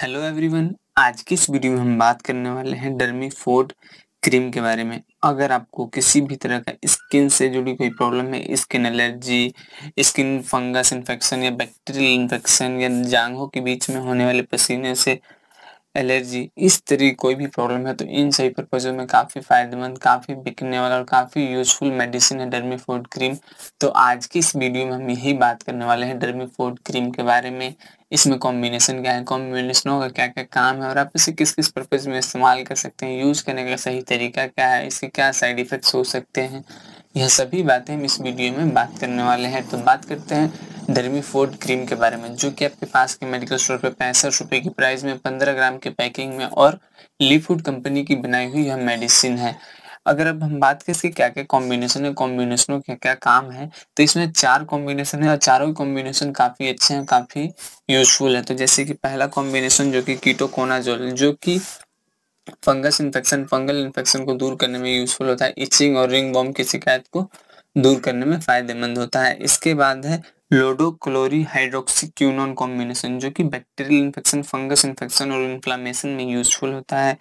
hello everyone आज की इस वीडियो में हम बात करने वाले हैं डर्मी फोर्ड क्रीम के बारे में अगर आपको किसी भी तरह का स्किन से जुड़ी कोई प्रॉब्लम है skin allergy skin fungus infection या बैक्टीरियल इन्फेक्शन या जांघों के बीच में होने वाले पसीने से एलर्जी इस तरह कोई भी प्रॉब्लम है तो इन सही पर्पजों में काफ़ी फायदेमंद काफ़ी बिकने वाला और काफ़ी यूजफुल मेडिसिन है डर्मी फोर्ड क्रीम तो आज की इस वीडियो में हम यही बात करने वाले हैं डर्मी फोर्ड क्रीम के बारे में इसमें कॉम्बिनेशन क्या है कॉम्बिनेशनों का क्या क्या काम है और आप इसे किस किस पर्पज़ में इस्तेमाल कर सकते हैं यूज़ करने का सही तरीका क्या है इसके क्या साइड इफ़ेक्ट्स हो सकते हैं यह सभी बातें हम इस वीडियो में बात करने वाले हैं तो बात करते हैं धर्मी फोर्ड क्रीम के बारे में जो कि आपके पास के मेडिकल स्टोर पर पैंसठ रुपए की प्राइस में 15 ग्राम के पैकिंग में और ली फूड कंपनी की बनाई हुई यह मेडिसिन है अगर अब हम बात करें इसके क्या क्या कॉम्बिनेशन है कॉम्बिनेशनों क्या क्या काम है तो इसमें चार कॉम्बिनेशन है और चारों कॉम्बिनेशन काफ़ी अच्छे हैं काफ़ी यूजफुल है तो जैसे कि पहला कॉम्बिनेशन जो कि कीटोकोनाजोल जो कि फंगस इन्फेक्शन फंगल इन्फेक्शन को दूर करने में यूजफुल होता है इचिंग और रिंग बॉम की शिकायत को दूर करने में फायदेमंद होता है इसके बाद है लोडोक्लोरीहाइड्रोक्सीक्यूनोन कॉम्बिनेशन जो कि बैक्टीरियल इन्फेक्शन फंगस इन्फेक्शन और इन्फ्लामेशन में यूजफुल होता है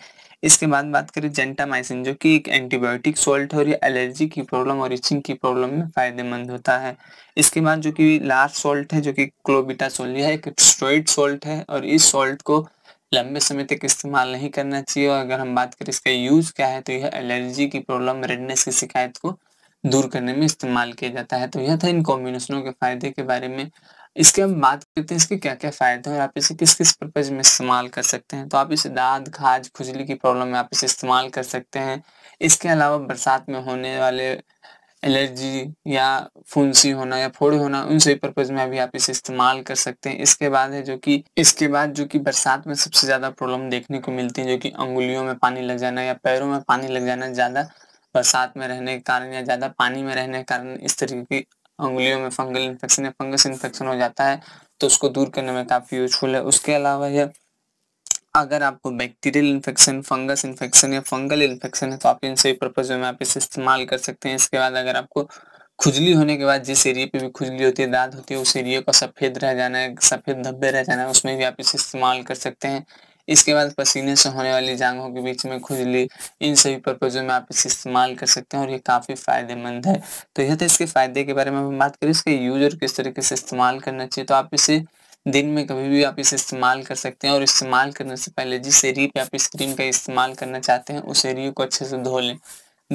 इसके बाद बात करें जेंटामाइसिन जो कि एक एंटीबायोटिक सॉल्ट है और एलर्जी की प्रॉब्लम और इचिंग की प्रॉब्लम में फायदेमंद होता है इसके बाद जो कि लास्ट सॉल्ट है जो कि क्लोबिटासोल यह एक स्ट्रॉइड सॉल्ट है और इस सॉल्ट को लंबे समय तक इस्तेमाल नहीं करना चाहिए और अगर हम बात करें इसका यूज क्या है तो यह एलर्जी की प्रॉब्लम रेडनेस की शिकायत को दूर करने में इस्तेमाल किया जाता है तो यह था इन कॉम्बिनेशनों के फायदे के बारे में इसके हम बात करते हैं इसके क्या क्या फायदे हैं और आप इसे किस किस पर्पज में इस्तेमाल कर सकते हैं तो आप इसे दाद खाज खुजली की प्रॉब्लम में आप इसे इस्तेमाल कर सकते हैं इसके अलावा बरसात में होने वाले एलर्जी या फुंसी होना या फोड़े होना उन सभी पर्पज में अभी आप इसे इस्तेमाल कर सकते हैं इसके बाद है जो कि इसके बाद जो कि बरसात में सबसे ज्यादा प्रॉब्लम देखने को मिलती है जो कि अंगुलियों में पानी लग जाना या पैरों में पानी लग जाना ज्यादा बरसात में रहने के कारण या ज्यादा पानी में रहने के कारण इस तरीके की उंगलियों में फंगल इन्फेक्शन या फंगस इन्फेक्शन हो जाता है तो उसको दूर करने में काफी यूजफुल है उसके अलावा यह अगर आपको बैक्टीरियल इन्फेक्शन फंगस इन्फेक्शन या फंगल इन्फेक्शन है तो आप इन सभी पर्पजों में आप इसे इस्तेमाल कर सकते हैं इसके बाद अगर आपको खुजली होने के बाद जिस एरिए पे भी खुजली होती है दाद होती है उस एरिए का सफेद रह जाना है सफेद धब्बे रह जाना है उसमें भी आप इसे इस्तेमाल कर सकते हैं इसके बाद पसीने से होने वाली जांघों के बीच में खुजली इन सभी पर्पजों में आप इसे इस्तेमाल कर सकते हैं और ये काफ़ी फायदेमंद है तो यह था तो इसके फायदे के बारे में हम बात करें इसके यूज और किस तरीके से इस्तेमाल करना चाहिए तो आप इसे दिन में कभी भी आप इसे इस्तेमाल कर सकते हैं और इस्तेमाल करने से पहले जिस एरिए पे आप इस क्रीम का इस्तेमाल करना चाहते हैं उस एरिए को अच्छे से धो लें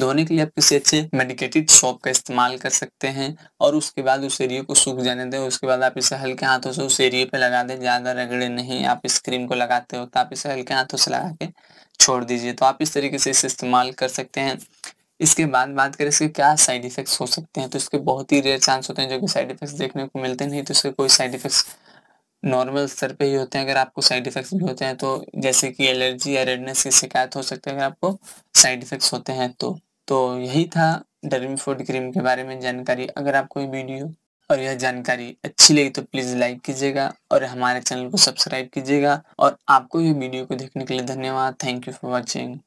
धोने के लिए आप किसी अच्छे मेडिकेटेड सोप का इस्तेमाल कर सकते हैं और उसके बाद उस एरिए को सूख जाने दें उसके बाद आप इसे हल्के हाथों से उस एरिए पे लगा दें ज़्यादा रगड़े नहीं आप इस क्रीम को लगाते हो तो आप इसे हल्के हाथों से लगा के छोड़ दीजिए तो आप इस तरीके से इसे इस्तेमाल कर सकते हैं इसके बाद बात करें इसके क्या साइड इफेक्ट्स हो सकते हैं तो इसके बहुत ही रेयर चांस होते हैं जो कि साइड इफेक्ट्स देखने को मिलते नहीं तो इसके कोई साइड इफेक्ट्स नॉर्मल स्तर पे ही होते हैं अगर आपको साइड इफेक्ट्स भी होते हैं तो जैसे कि एलर्जी या रेडनेस की शिकायत हो सकती है अगर आपको साइड इफेक्ट्स होते हैं तो तो यही था डरिम फूड क्रीम के बारे में जानकारी अगर आपको वीडियो और यह जानकारी अच्छी लगी तो प्लीज़ लाइक कीजिएगा और हमारे चैनल को सब्सक्राइब कीजिएगा और आपको ये वीडियो को देखने के लिए धन्यवाद थैंक यू फॉर वॉचिंग